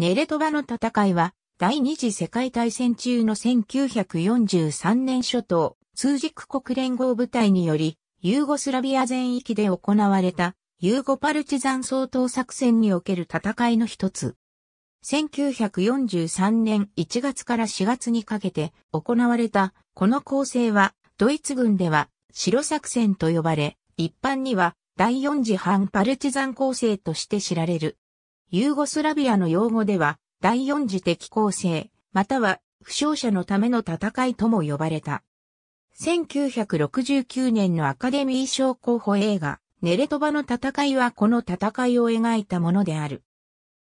ネレトバの戦いは、第二次世界大戦中の1943年初頭、通軸国連合部隊により、ユーゴスラビア全域で行われた、ユーゴパルチザン総統作戦における戦いの一つ。1943年1月から4月にかけて行われた、この構成は、ドイツ軍では、白作戦と呼ばれ、一般には、第4次反パルチザン構成として知られる。ユーゴスラビアの用語では、第四次的攻勢、または、負傷者のための戦いとも呼ばれた。1969年のアカデミー賞候補映画、ネレトバの戦いはこの戦いを描いたものである。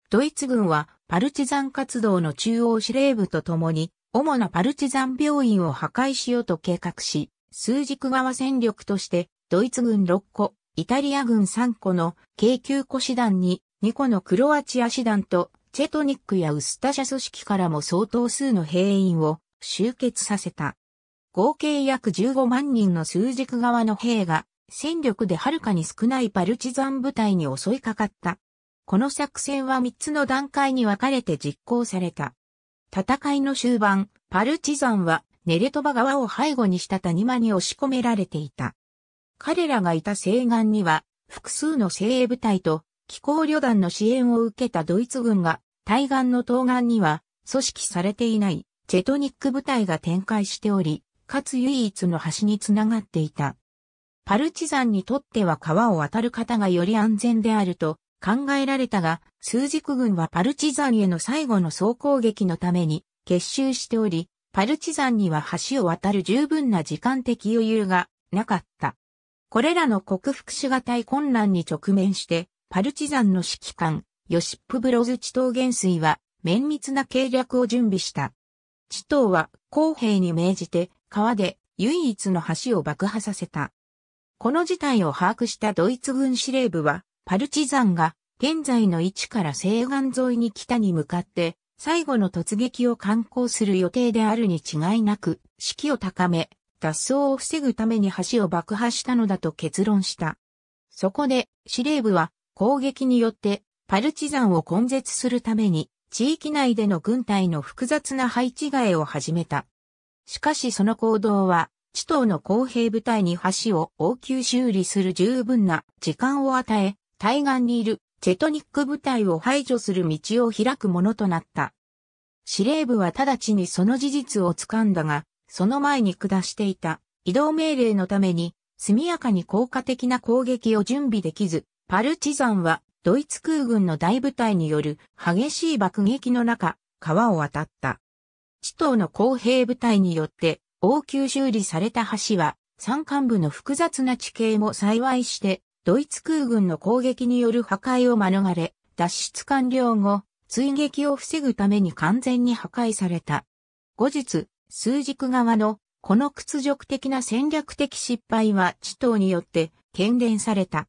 ドイツ軍はパルチザン活動の中央司令部とともに、主なパルチザン病院を破壊しようと計画し、数軸側戦力として、ドイツ軍6個、イタリア軍3個の軽級腰団に2個のクロアチア師団とチェトニックやウスタシャ組織からも相当数の兵員を集結させた。合計約15万人の数軸側の兵が戦力ではるかに少ないパルチザン部隊に襲いかかった。この作戦は3つの段階に分かれて実行された。戦いの終盤、パルチザンはネレトバ側を背後にした谷間に押し込められていた。彼らがいた西岸には複数の精鋭部隊と気候旅団の支援を受けたドイツ軍が、対岸の東岸には、組織されていない、チェトニック部隊が展開しており、かつ唯一の橋につながっていた。パルチザンにとっては川を渡る方がより安全であると考えられたが、数軸軍はパルチザンへの最後の総攻撃のために結集しており、パルチザンには橋を渡る十分な時間的余裕がなかった。これらの克服しがたい混乱に直面して、パルチザンの指揮官、ヨシップ・ブロズ・チト元帥は、綿密な計略を準備した。チトは、公平に命じて、川で唯一の橋を爆破させた。この事態を把握したドイツ軍司令部は、パルチザンが現在の位置から西岸沿いに北に向かって、最後の突撃を観光する予定であるに違いなく、士気を高め、脱走を防ぐために橋を爆破したのだと結論した。そこで、司令部は、攻撃によってパルチザンを根絶するために地域内での軍隊の複雑な配置替えを始めた。しかしその行動は、地頭の公平部隊に橋を応急修理する十分な時間を与え、対岸にいるチェトニック部隊を排除する道を開くものとなった。司令部は直ちにその事実をつかんだが、その前に下していた移動命令のために、速やかに効果的な攻撃を準備できず、パルチザンはドイツ空軍の大部隊による激しい爆撃の中、川を渡った。地頭の公平部隊によって応急修理された橋は山間部の複雑な地形も幸いして、ドイツ空軍の攻撃による破壊を免れ、脱出完了後、追撃を防ぐために完全に破壊された。後日、数軸側のこの屈辱的な戦略的失敗は地頭によって懸念された。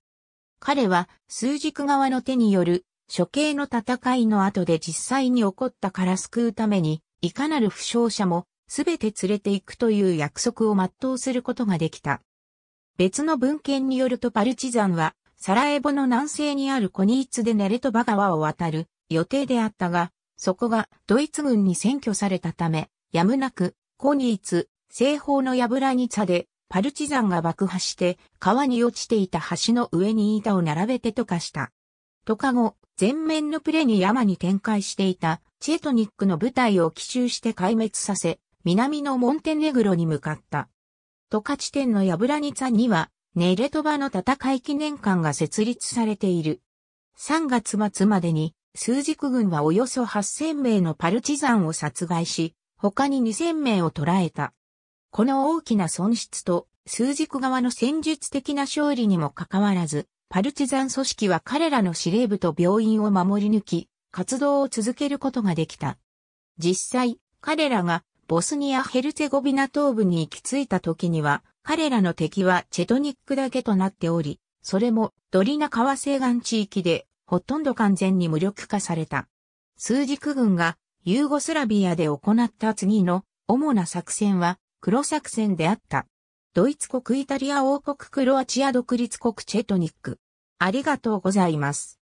彼は枢軸側の手による処刑の戦いの後で実際に起こったから救うために、いかなる負傷者もすべて連れて行くという約束を全うすることができた。別の文献によるとパルチザンは、サラエボの南西にあるコニーツでネレトバ川を渡る予定であったが、そこがドイツ軍に占拠されたため、やむなくコニーツ西方のヤブラニツァでパルチザンが爆破して、川に落ちていた橋の上に板を並べて溶かした。溶か後、全面のプレに山に展開していたチェトニックの部隊を奇襲して壊滅させ、南のモンテネグロに向かった。溶か地点のヤブラニツァには、ネレトバの戦い記念館が設立されている。3月末までに、数軸軍はおよそ8000名のパルチザンを殺害し、他に2000名を捕らえた。この大きな損失と、数軸側の戦術的な勝利にもかかわらず、パルチザン組織は彼らの司令部と病院を守り抜き、活動を続けることができた。実際、彼らがボスニア・ヘルツェゴビナ東部に行き着いた時には、彼らの敵はチェトニックだけとなっており、それもドリナ川西岸地域でほとんど完全に無力化された。数軸軍がユーゴスラビアで行った次の主な作戦は黒作戦であった。ドイツ国イタリア王国クロアチア独立国チェトニック。ありがとうございます。